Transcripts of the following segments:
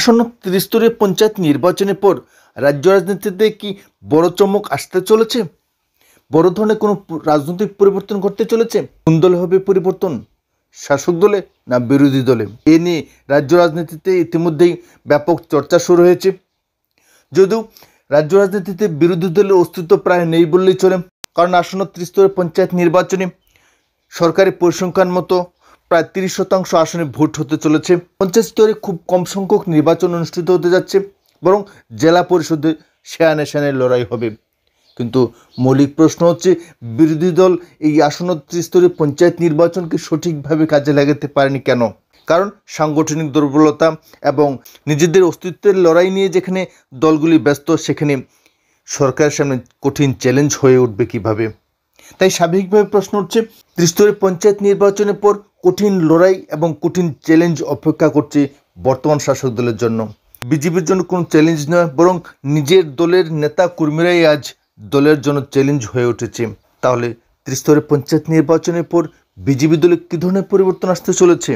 আসন্ন ত্রিস্তরীয় পঞ্চায়েত নির্বাচনের পর রাজ্য রাজনীতিতে কি বড় চমক আসতে চলেছে বড় ধরনের কোনো রাজনৈতিক পরিবর্তন ঘটতে চলেছে কোন দলে হবে পরিবর্তন শাসক দলে না বিরোধী দলে এ নিয়ে রাজ্য রাজনীতিতে ইতিমধ্যেই ব্যাপক চর্চা শুরু হয়েছে যদিও রাজ্য রাজনীতিতে বিরোধী দলের অস্তিত্ব প্রায় নেই বললেই চলে কারণ আসন্ন ত্রিস্তরের পঞ্চায়েত নির্বাচনে সরকারি পরিসংখ্যান মতো প্রায় তিরিশ শতাংশ আসনে ভোট হতে চলেছে পঞ্চায়েত স্তরে খুব কম সংখ্যক নির্বাচন অনুষ্ঠিত হতে যাচ্ছে বরং জেলা পরিষদে সেয়ানে সেয়ানে লড়াই হবে কিন্তু মৌলিক প্রশ্ন হচ্ছে বিরোধী দল এই আসন ত্রিস্তরীয় পঞ্চায়েত নির্বাচনকে সঠিকভাবে কাজে লাগাতে পারেনি কেন কারণ সাংগঠনিক দুর্বলতা এবং নিজেদের অস্তিত্বের লড়াই নিয়ে যেখানে দলগুলি ব্যস্ত সেখানে সরকারের সামনে কঠিন চ্যালেঞ্জ হয়ে উঠবে কিভাবে তাই স্বাভাবিকভাবে প্রশ্ন উঠছে ত্রিস্তরীয় পঞ্চায়েত নির্বাচনের পর কঠিন লড়াই এবং কঠিন চ্যালেঞ্জ অপেক্ষা করছে বর্তমান শাসক দলের জন্য বিজেপির জন্য কোনো চ্যালেঞ্জ নয় বরং নিজের দলের নেতা কর্মীরাই আজ দলের জন্য চ্যালেঞ্জ হয়ে উঠেছে তাহলে ত্রিস্তরের পঞ্চায়েত নির্বাচনের পর বিজেপি দলে কী ধরনের পরিবর্তন আসতে চলেছে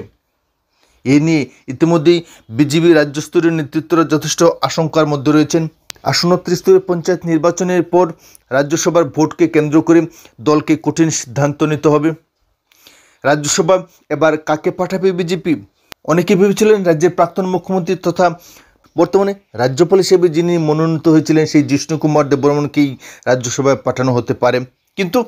এ নিয়ে ইতিমধ্যেই বিজেপি রাজ্যস্তরীয় নেতৃত্বরা যথেষ্ট আশঙ্কার মধ্যে রয়েছেন আসন্ন ত্রিস্তরীয় পঞ্চায়েত নির্বাচনের পর রাজ্যসভার ভোটকে কেন্দ্র করে দলকে কঠিন সিদ্ধান্ত নিতে হবে রাজ্যসভা এবার কাকে পাঠাবে বিজেপি অনেকে ভেবেছিলেন রাজ্যের প্রাক্তন মুখ্যমন্ত্রী তথা বর্তমানে রাজ্যপাল হিসেবে যিনি মনোনীত হয়েছিলেন সেই জিষ্ণু কুমার দেববর্মনকেই রাজ্যসভায় পাঠানো হতে পারে কিন্তু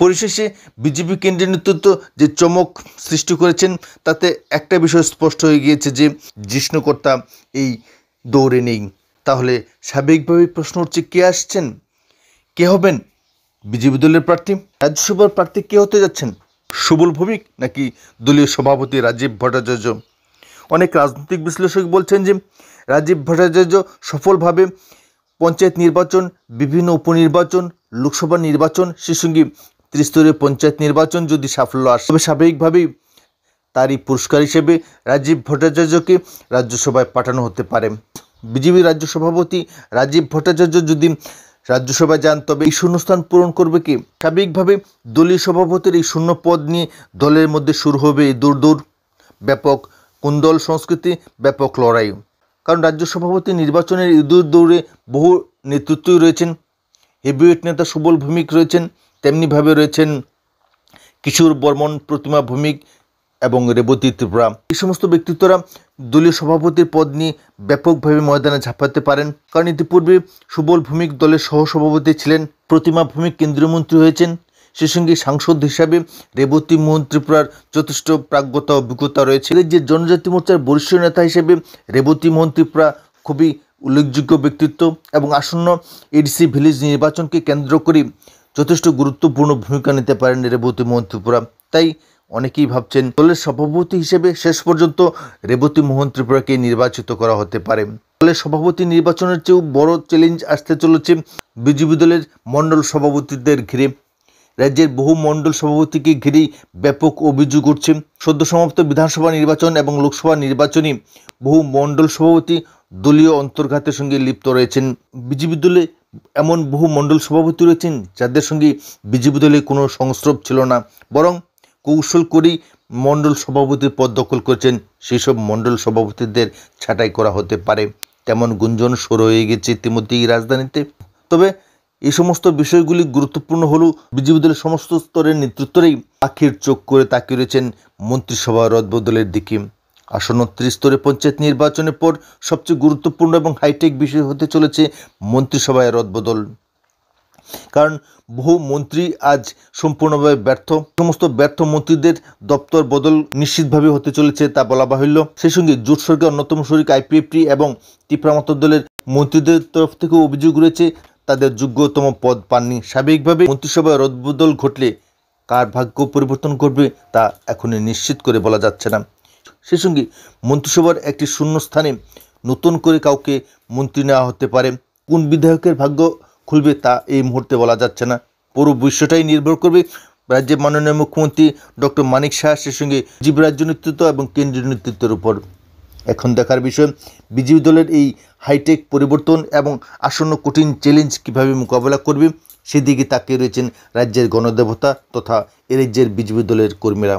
পরিশেষে বিজেপি কেন্দ্রীয় নেতৃত্ব যে চমক সৃষ্টি করেছেন তাতে একটা বিষয় স্পষ্ট হয়ে গিয়েছে যে জিষ্ণুকর্তা এই দৌড়ে নেই তাহলে স্বাভাবিকভাবেই প্রশ্ন হচ্ছে কে আসছেন কে হবেন বিজেপি দলের প্রার্থী রাজ্যসভার প্রার্থী কে হতে যাচ্ছেন সুবল ভৌমিক নাকি দলীয় সভাপতি রাজীব ভট্টাচার্য অনেক রাজনৈতিক বিশ্লেষক বলছেন যে রাজীব ভট্টাচার্য সফলভাবে পঞ্চায়েত নির্বাচন বিভিন্ন উপনির্বাচন লোকসভা নির্বাচন সে সঙ্গে ত্রিস্তরীয় পঞ্চায়েত নির্বাচন যদি সাফল্য আসে তবে স্বাভাবিকভাবেই তারই পুরস্কার হিসেবে রাজীব ভট্টাচার্যকে রাজ্যসভায় পাঠানো হতে পারে বিজেপি রাজ্য সভাপতি রাজীব ভট্টাচার্য যদি রাজ্যসভায় যান তবে এই শূন্যস্থান পূরণ করবে কি স্বাভাবিকভাবে দলীয় সভাপতির এই শূন্য পদ নিয়ে দলের মধ্যে শুরু হবে এই দূর দূর ব্যাপক কুন্দল সংস্কৃতি ব্যাপক লড়াই কারণ রাজ্য সভাপতি নির্বাচনের ইঁদুর দৌড়ে বহু নেতৃত্বই রয়েছেন হেভিওয়েট নেতা সুবল ভৌমিক রয়েছেন তেমনিভাবে রয়েছেন কিশোর বর্মন প্রতিমা ভৌমিক এবং রেবতী ত্রিপুরা এই সমস্ত ব্যক্তিত্বরা দলীয় সভাপতির পদ নিয়ে ব্যাপকভাবে ময়দানে ঝাঁপাতে পারেন কারণ ইতিপূর্বে সুবল ভূমিক দলের সহসভাপতি ছিলেন প্রতিমা ভূমিক কেন্দ্রীয় মন্ত্রী হয়েছেন সে সঙ্গে সাংসদ হিসাবে রেবতী মোহন ত্রিপুরার যথেষ্ট প্রাজ্ঞতা অভিজ্ঞতা রয়েছে যে জনজাতি মোর্চার বরিষ্ঠ নেতা হিসেবে রেবতী মোহন ত্রিপুরা খুবই উল্লেখযোগ্য ব্যক্তিত্ব এবং আসন্ন এডিসি ভিলেজ নির্বাচনকে কেন্দ্র করে যথেষ্ট গুরুত্বপূর্ণ ভূমিকা নিতে পারেন রেবতী মোহন ত্রিপুরা তাই অনেকেই ভাবছেন দলের সভাপতি হিসেবে শেষ পর্যন্ত রেবতী মোহন ত্রিপুরাকে নির্বাচিত করা হতে পারে দলের সভাপতি নির্বাচনের চেয়েও বড় চ্যালেঞ্জ আসতে চলেছে বিজেপি দলের মণ্ডল সভাপতিদের ঘিরে রাজ্যের বহু মণ্ডল সভাপতিকে ঘিরেই ব্যাপক অভিযোগ উঠছে সদ্য সমাপ্ত বিধানসভা নির্বাচন এবং লোকসভা নির্বাচনে বহু মণ্ডল সভাপতি দলীয় অন্তর্ঘাতের সঙ্গে লিপ্ত রয়েছেন বিজেপি দলে এমন বহু মণ্ডল সভাপতি রয়েছেন যাদের সঙ্গে বিজেপি দলে কোনো সংস্রব ছিল না বরং কৌশল করেই মণ্ডল সভাপতির পদ দখল করছেন সেসব মণ্ডল সভাপতিদের ছাঁটাই করা হতে পারে তেমন গুঞ্জন সরু হয়ে গেছে ইতিমধ্যেই রাজধানীতে তবে এই সমস্ত বিষয়গুলি গুরুত্বপূর্ণ হলেও বিজেপি দলের সমস্ত স্তরের নেতৃত্বরেই আখির চোখ করে তাকিয়ে রয়েছেন মন্ত্রিসভা রদবদলের দিকে আসন্ন ত্রিস্তরে পঞ্চায়েত নির্বাচনের পর সবচেয়ে গুরুত্বপূর্ণ এবং হাইটেক বিষয় হতে চলেছে মন্ত্রিসভায় রদবদল কারণ বহু মন্ত্রী আজ সম্পূর্ণভাবে ব্যর্থ সমস্ত ব্যর্থ মন্ত্রীদের দপ্তর বদল নিশ্চিতভাবে হতে চলেছে তা বলা বাহুল্য সেই সঙ্গে জোট সরকার অন্যতম শরিক আইপিএফটি এবং ত্রিপ্রামত দলের মন্ত্রীদের তরফ থেকেও অভিযোগ রয়েছে তাদের যোগ্যতম পদ পাননি স্বাভাবিকভাবে মন্ত্রিসভায় রদবদল ঘটলে কার ভাগ্য পরিবর্তন করবে তা এখনই নিশ্চিত করে বলা যাচ্ছে না সেই সঙ্গে মন্ত্রিসভার একটি শূন্য স্থানে নতুন করে কাউকে মন্ত্রী নেওয়া হতে পারে কোন বিধায়কের ভাগ্য খুলবে তা এই মুহূর্তে বলা যাচ্ছে না পুরো বিশ্বটাই নির্ভর করবে রাজ্যের মাননীয় মুখ্যমন্ত্রী ডক্টর মানিক সাহাসের সঙ্গে বিজেপি রাজ্য নেতৃত্ব এবং কেন্দ্রীয় নেতৃত্বের উপর এখন দেখার বিষয় বিজেপি দলের এই হাইটেক পরিবর্তন এবং আসন্ন কঠিন চ্যালেঞ্জ কীভাবে মোকাবেলা করবে সেদিকে তাকিয়ে রয়েছেন রাজ্যের গণদেবতা তথা এ রাজ্যের বিজেপি দলের কর্মীরা